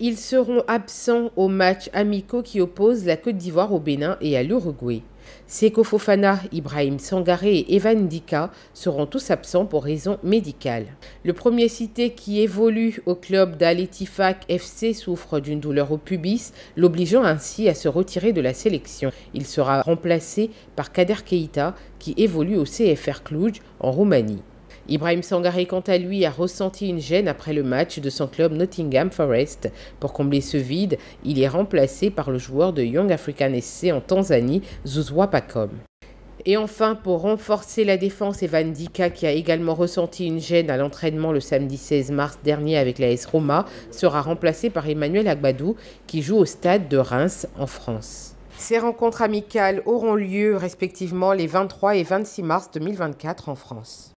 ils seront absents aux matchs amicaux qui opposent la Côte d'Ivoire au Bénin et à l'Uruguay. Seko Fofana, Ibrahim Sangaré et Evan Dika seront tous absents pour raisons médicales. Le premier cité qui évolue au club d'Aletifac FC souffre d'une douleur au pubis, l'obligeant ainsi à se retirer de la sélection. Il sera remplacé par Kader Keita qui évolue au CFR Cluj en Roumanie. Ibrahim Sangaré, quant à lui, a ressenti une gêne après le match de son club Nottingham Forest. Pour combler ce vide, il est remplacé par le joueur de Young African SC en Tanzanie, Zouzwa Pakom. Et enfin, pour renforcer la défense, Evan Dika, qui a également ressenti une gêne à l'entraînement le samedi 16 mars dernier avec la S Roma, sera remplacé par Emmanuel Agbadou, qui joue au stade de Reims en France. Ces rencontres amicales auront lieu respectivement les 23 et 26 mars 2024 en France.